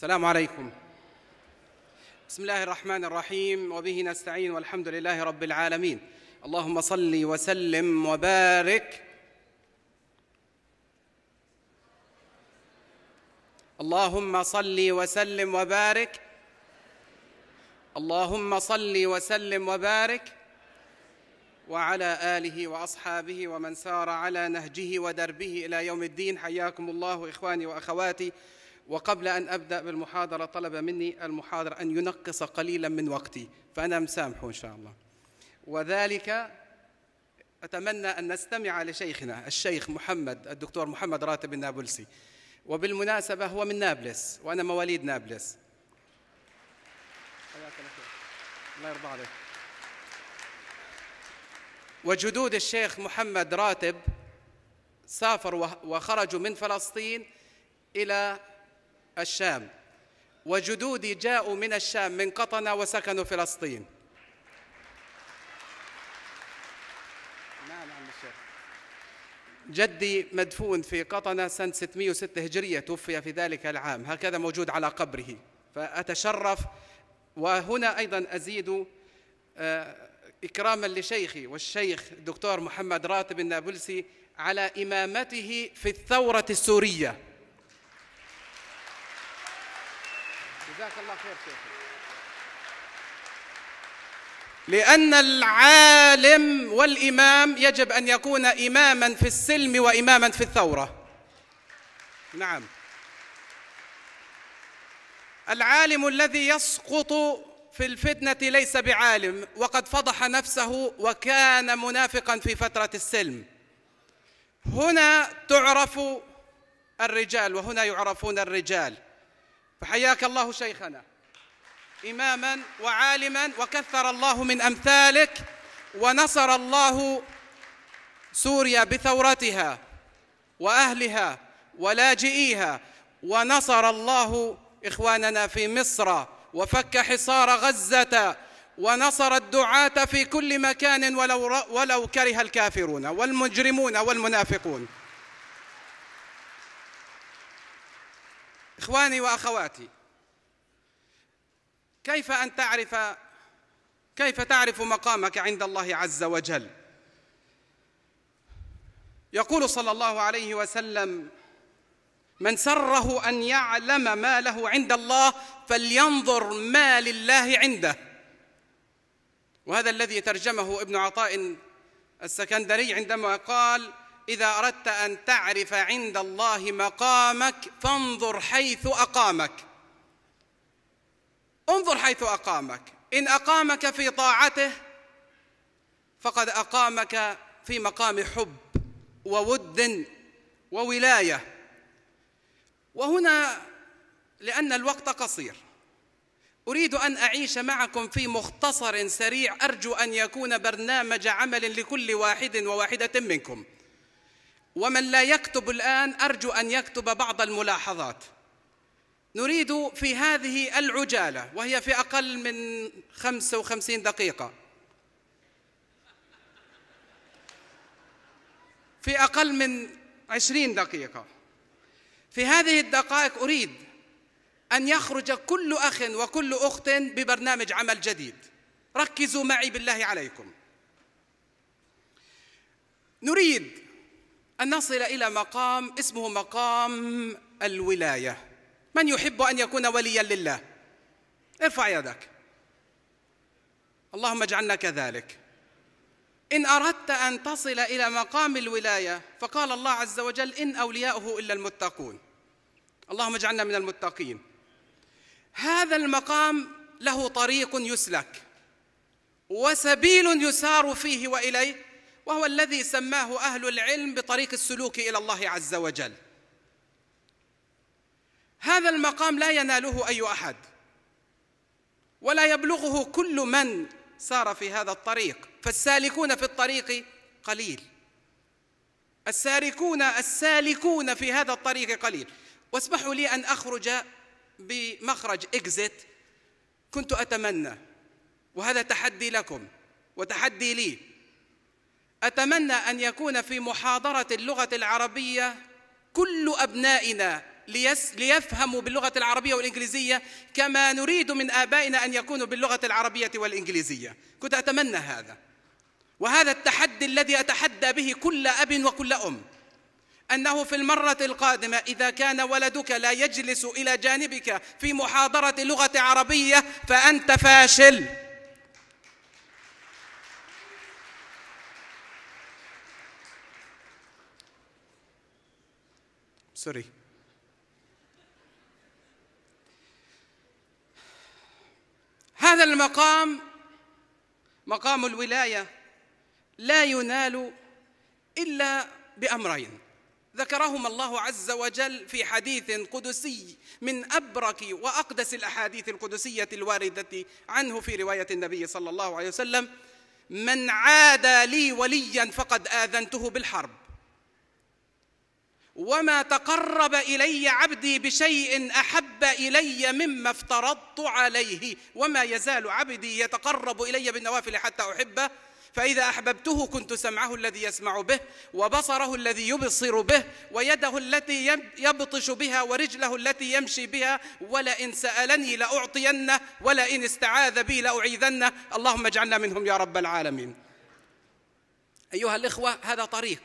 السلام عليكم بسم الله الرحمن الرحيم وبه نستعين والحمد لله رب العالمين اللهم صل وسلم وبارك اللهم صل وسلم وبارك اللهم صل وسلم وبارك وعلى آله وأصحابه ومن سار على نهجه ودربه إلى يوم الدين حياكم الله إخواني وأخواتي وقبل أن أبدأ بالمحاضرة طلب مني المحاضر أن ينقص قليلا من وقتي فأنا مسامحه إن شاء الله وذلك أتمنى أن نستمع لشيخنا الشيخ محمد الدكتور محمد راتب النابلسي وبالمناسبة هو من نابلس وأنا مواليد نابلس الله يرضى عليك وجدود الشيخ محمد راتب سافروا وخرجوا من فلسطين إلى الشام وجدودي جاءوا من الشام من قطنة وسكنوا فلسطين نعم، جدي مدفون في قطنة سنة 606 هجرية توفي في ذلك العام هكذا موجود على قبره فأتشرف وهنا أيضا أزيد آه، إكراما لشيخي والشيخ الدكتور محمد راتب النابلسي على إمامته في الثورة السورية جزاك الله خير شيخ لأن العالم والإمام يجب أن يكون إماما في السلم وإماما في الثورة نعم العالم الذي يسقط في الفتنة ليس بعالم وقد فضح نفسه وكان منافقا في فترة السلم هنا تعرف الرجال وهنا يعرفون الرجال فحياك الله شيخنا إماما وعالما وكثر الله من أمثالك ونصر الله سوريا بثورتها وأهلها ولاجئيها ونصر الله إخواننا في مصر وفك حصار غزة ونصر الدعاة في كل مكان ولو, ولو كره الكافرون والمجرمون والمنافقون إخواني وأخواتي كيف أن تعرف كيف تعرف مقامك عند الله عز وجل يقول صلى الله عليه وسلم من سره أن يعلم ما له عند الله فلينظر ما لله عنده وهذا الذي ترجمه ابن عطاء السكندري عندما قال إذا أردت أن تعرف عند الله مقامك فانظر حيث أقامك انظر حيث أقامك إن أقامك في طاعته فقد أقامك في مقام حب وود وولاية وهنا لأن الوقت قصير أريد أن أعيش معكم في مختصر سريع أرجو أن يكون برنامج عمل لكل واحد وواحدة منكم ومن لا يكتب الان ارجو ان يكتب بعض الملاحظات نريد في هذه العجاله وهي في اقل من 55 دقيقه في اقل من 20 دقيقه في هذه الدقائق اريد ان يخرج كل اخ وكل اخت ببرنامج عمل جديد ركزوا معي بالله عليكم نريد أن نصل إلى مقام اسمه مقام الولاية من يحب أن يكون وليا لله ارفع يدك اللهم اجعلنا كذلك إن أردت أن تصل إلى مقام الولاية فقال الله عز وجل إن أولياؤه إلا المتقون اللهم اجعلنا من المتقين هذا المقام له طريق يسلك وسبيل يسار فيه وإليه وهو الذي سماه أهل العلم بطريق السلوك إلى الله عز وجل هذا المقام لا يناله أي أحد ولا يبلغه كل من سار في هذا الطريق فالسالكون في الطريق قليل الساركون السالكون في هذا الطريق قليل واسمحوا لي أن أخرج بمخرج إكزيت كنت أتمنى وهذا تحدي لكم وتحدي لي أتمنى أن يكون في محاضرة اللغة العربية كل أبنائنا ليس ليفهموا باللغة العربية والإنجليزية كما نريد من آبائنا أن يكونوا باللغة العربية والإنجليزية كنت أتمنى هذا وهذا التحدي الذي أتحدى به كل أب وكل أم أنه في المرة القادمة إذا كان ولدك لا يجلس إلى جانبك في محاضرة لغة عربية فأنت فاشل سوري هذا المقام مقام الولاية لا ينال إلا بأمرين ذكرهما الله عز وجل في حديث قدسي من أبرك وأقدس الأحاديث القدسية الواردة عنه في رواية النبي صلى الله عليه وسلم من عادى لي وليا فقد آذنته بالحرب وما تقرب الي عبدي بشيء احب الي مما افترضت عليه وما يزال عبدي يتقرب الي بالنوافل حتى احبه فإذا أحببته كنت سمعه الذي يسمع به وبصره الذي يبصر به ويده التي يبطش بها ورجله التي يمشي بها ولئن سألني لأعطينه ولئن استعاذ بي لأعيذنه اللهم اجعلنا منهم يا رب العالمين أيها الإخوة هذا طريق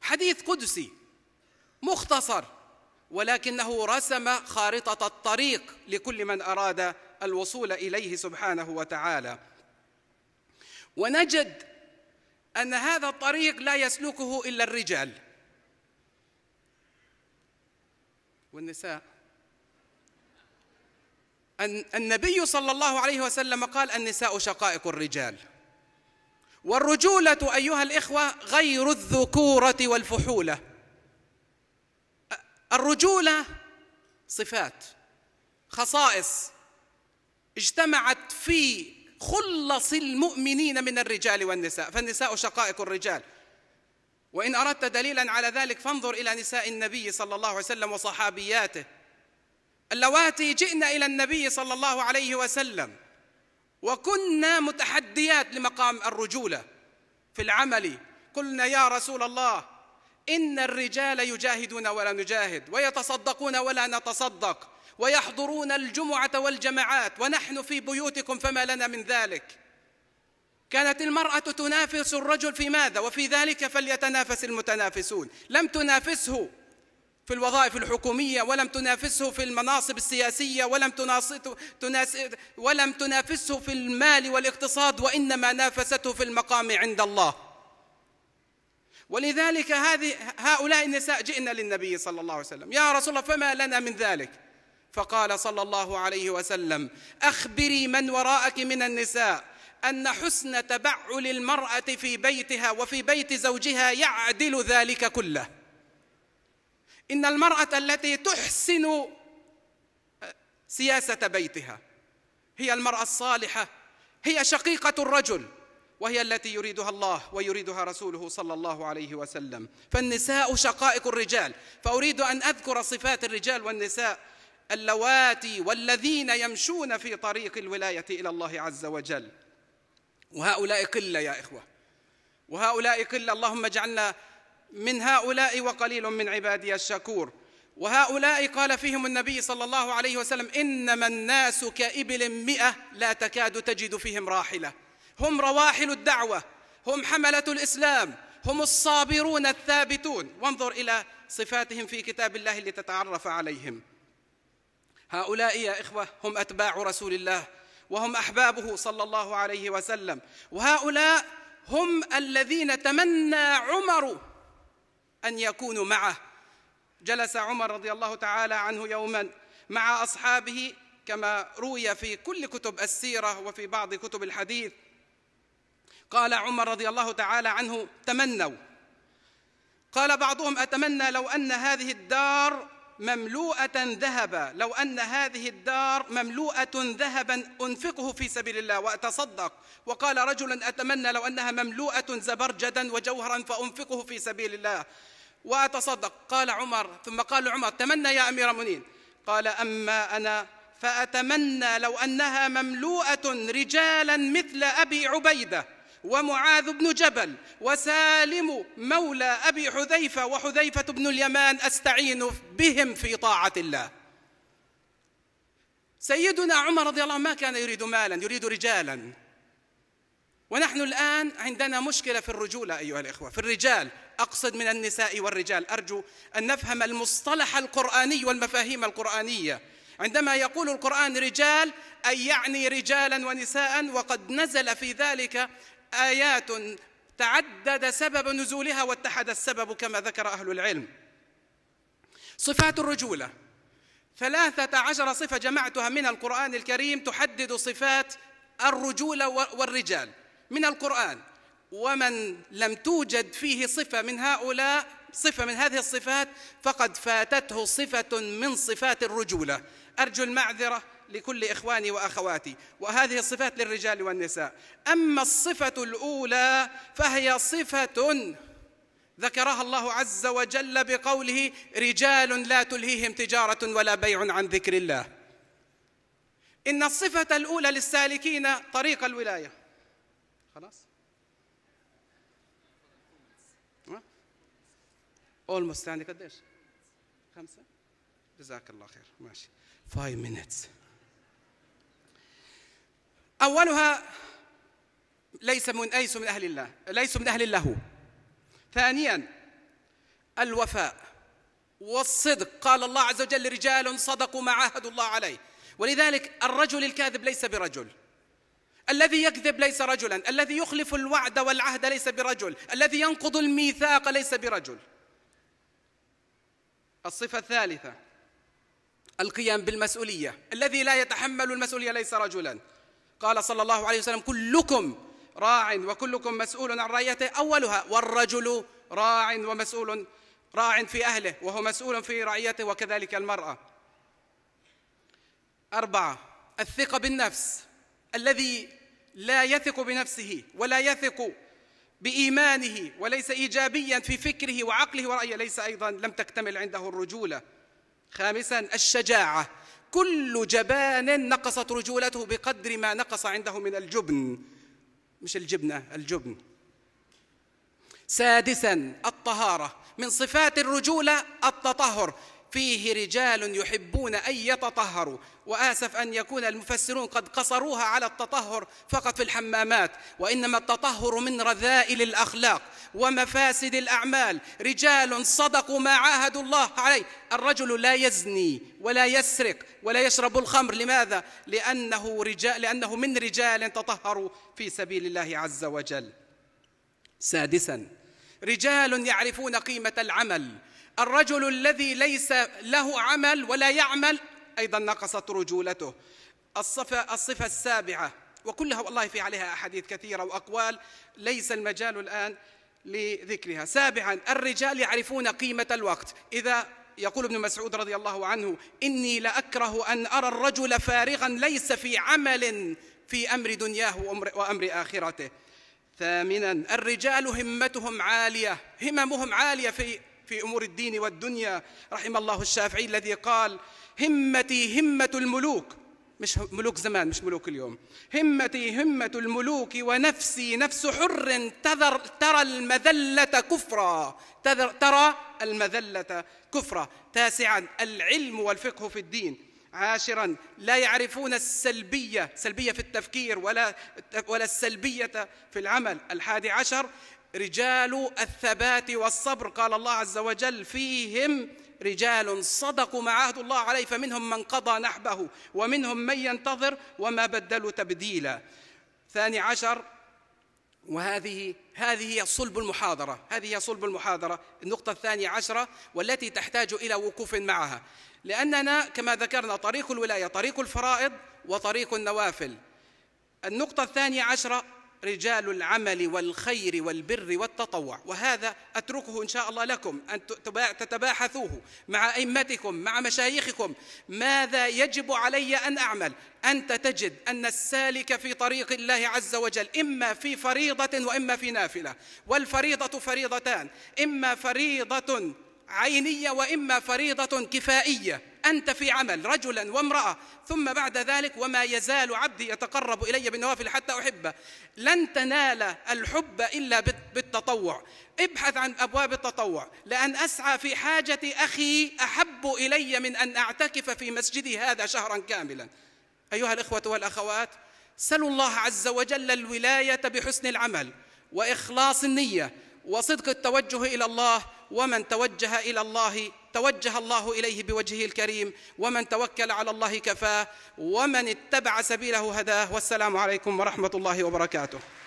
حديث قدسي مختصر ولكنه رسم خارطه الطريق لكل من اراد الوصول اليه سبحانه وتعالى ونجد ان هذا الطريق لا يسلكه الا الرجال والنساء النبي صلى الله عليه وسلم قال النساء شقائق الرجال والرجوله ايها الاخوه غير الذكوره والفحوله الرجوله صفات خصائص اجتمعت في خلص المؤمنين من الرجال والنساء فالنساء شقائق الرجال وان اردت دليلا على ذلك فانظر الى نساء النبي صلى الله عليه وسلم وصحابياته اللواتي جئن الى النبي صلى الله عليه وسلم وكنا متحديات لمقام الرجوله في العمل قلنا يا رسول الله إن الرجال يجاهدون ولا نجاهد ويتصدقون ولا نتصدق ويحضرون الجمعة والجماعات ونحن في بيوتكم فما لنا من ذلك كانت المرأة تنافس الرجل في ماذا وفي ذلك فليتنافس المتنافسون لم تنافسه في الوظائف الحكومية ولم تنافسه في المناصب السياسية ولم تناس ولم تنافسه في المال والاقتصاد وإنما نافسته في المقام عند الله ولذلك هذه هؤلاء النساء جئنا للنبي صلى الله عليه وسلم يا رسول الله فما لنا من ذلك فقال صلى الله عليه وسلم أخبري من وراءك من النساء أن حسن تبعل المرأة في بيتها وفي بيت زوجها يعدل ذلك كله إن المرأة التي تحسن سياسة بيتها هي المرأة الصالحة هي شقيقة الرجل وهي التي يريدها الله ويريدها رسوله صلى الله عليه وسلم فالنساء شقائق الرجال فأريد أن أذكر صفات الرجال والنساء اللواتي والذين يمشون في طريق الولاية إلى الله عز وجل وهؤلاء قلة يا إخوة وهؤلاء قلة اللهم اجعلنا من هؤلاء وقليل من عبادي الشكور وهؤلاء قال فيهم النبي صلى الله عليه وسلم إنما الناس كإبل مئة لا تكاد تجد فيهم راحلة هم رواحل الدعوة هم حملة الإسلام هم الصابرون الثابتون وانظر إلى صفاتهم في كتاب الله لتتعرف عليهم هؤلاء يا إخوة هم أتباع رسول الله وهم أحبابه صلى الله عليه وسلم وهؤلاء هم الذين تمنى عمر أن يكونوا معه جلس عمر رضي الله تعالى عنه يوما مع أصحابه كما روي في كل كتب السيرة وفي بعض كتب الحديث قال عمر رضي الله تعالى عنه تمنوا قال بعضهم اتمنى لو ان هذه الدار مملوءه ذهبا لو ان هذه الدار مملوءه ذهبا انفقه في سبيل الله واتصدق وقال رجل اتمنى لو انها مملوءه زبرجدا وجوهرا فانفقه في سبيل الله واتصدق قال عمر ثم قال عمر تمنى يا امير المؤمنين قال اما انا فاتمنى لو انها مملوءه رجالا مثل ابي عبيده ومعاذ بن جبل وسالم مولى أبي حذيفة وحذيفة بن اليمان أستعين بهم في طاعة الله سيدنا عمر رضي الله عنه ما كان يريد مالا يريد رجالا ونحن الآن عندنا مشكلة في الرجولة أيها الإخوة في الرجال أقصد من النساء والرجال أرجو أن نفهم المصطلح القرآني والمفاهيم القرآنية عندما يقول القرآن رجال أي يعني رجالا ونساء وقد نزل في ذلك آيات تعدد سبب نزولها واتحد السبب كما ذكر أهل العلم صفات الرجولة ثلاثة عشر صفة جمعتها من القرآن الكريم تحدد صفات الرجولة والرجال من القرآن ومن لم توجد فيه صفة من هؤلاء صفة من هذه الصفات فقد فاتته صفة من صفات الرجولة أرجو المعذرة لكل إخواني وأخواتي وهذه الصفات للرجال والنساء أما الصفة الأولى فهي صفة ذكرها الله عز وجل بقوله رجال لا تلهيهم تجارة ولا بيع عن ذكر الله إن الصفة الأولى للسالكين طريق الولاية خلاص اولموست عندي قديش؟ خمسة؟ جزاك الله خير ماشي 5 minutes أولها ليس من أيس من أهل الله ليس من أهل الله ثانيا الوفاء والصدق قال الله عز وجل رجال صدقوا ما عاهدوا الله عليه ولذلك الرجل الكاذب ليس برجل الذي يكذب ليس رجلا الذي يخلف الوعد والعهد ليس برجل الذي ينقض الميثاق ليس برجل الصفة الثالثة القيام بالمسؤولية الذي لا يتحمل المسؤولية ليس رجلا قال صلى الله عليه وسلم كلكم راع وكلكم مسؤول عن رعيته أولها والرجل راع ومسؤول راع في أهله وهو مسؤول في رعيته وكذلك المرأة أربعة الثقة بالنفس الذي لا يثق بنفسه ولا يثق بإيمانه وليس إيجابيا في فكره وعقله ورأيه ليس أيضا لم تكتمل عنده الرجولة خامسا الشجاعة كل جبان نقصت رجولته بقدر ما نقص عنده من الجبن مش الجبنة الجبن سادسا الطهارة من صفات الرجولة التطهر فيه رجال يحبون أن يتطهروا وآسف أن يكون المفسرون قد قصروها على التطهر فقط في الحمامات وإنما التطهر من رذائل الأخلاق ومفاسد الأعمال رجال صدقوا ما عاهدوا الله عليه الرجل لا يزني ولا يسرق ولا يشرب الخمر لماذا؟ لأنه, رجال لأنه من رجال تطهروا في سبيل الله عز وجل سادساً رجال يعرفون قيمة العمل الرجل الذي ليس له عمل ولا يعمل أيضا نقصت رجولته الصفة, الصفة السابعة وكلها والله في عليها أحاديث كثيرة وأقوال ليس المجال الآن لذكرها سابعا الرجال يعرفون قيمة الوقت إذا يقول ابن مسعود رضي الله عنه إني لأكره أن أرى الرجل فارغا ليس في عمل في أمر دنياه وأمر آخرته ثامنا الرجال همتهم عالية هممهم عالية في في أمور الدين والدنيا رحم الله الشافعي الذي قال همتي همة الملوك مش ملوك زمان مش ملوك اليوم همتي همة الملوك ونفسي نفس حر تذر ترى المذلة كفرا تذر ترى المذلة كفرا تاسعا العلم والفقه في الدين عاشرا لا يعرفون السلبية سلبية في التفكير ولا ولا السلبية في العمل الحادي عشر رجال الثبات والصبر قال الله عز وجل فيهم رجال صدقوا ما عهد الله عليه فمنهم من قضى نحبه ومنهم من ينتظر وما بدلوا تبديلا ثاني عشر وهذه هذه هي صلب المحاضرة هذه هي صلب المحاضرة النقطة الثانية عشرة والتي تحتاج إلى وقوف معها لأننا كما ذكرنا طريق الولاية طريق الفرائض وطريق النوافل النقطة الثانية عشرة رجال العمل والخير والبر والتطوع وهذا اتركه ان شاء الله لكم ان تتباحثوه مع ائمتكم مع مشايخكم ماذا يجب علي ان اعمل انت تجد ان السالك في طريق الله عز وجل اما في فريضه واما في نافله والفريضه فريضتان اما فريضه عينية وإما فريضة كفائية أنت في عمل رجلا وامرأة ثم بعد ذلك وما يزال عبدي يتقرب إلي بالنوافل حتى أحبه لن تنال الحب إلا بالتطوع ابحث عن أبواب التطوع لأن أسعى في حاجة أخي أحب إلي من أن أعتكف في مسجدي هذا شهرا كاملا أيها الإخوة والأخوات سلوا الله عز وجل الولاية بحسن العمل وإخلاص النية وصدق التوجه إلى الله ومن توجه إلى الله توجه الله إليه بوجهه الكريم ومن توكل على الله كفاه ومن اتبع سبيله هداه والسلام عليكم ورحمة الله وبركاته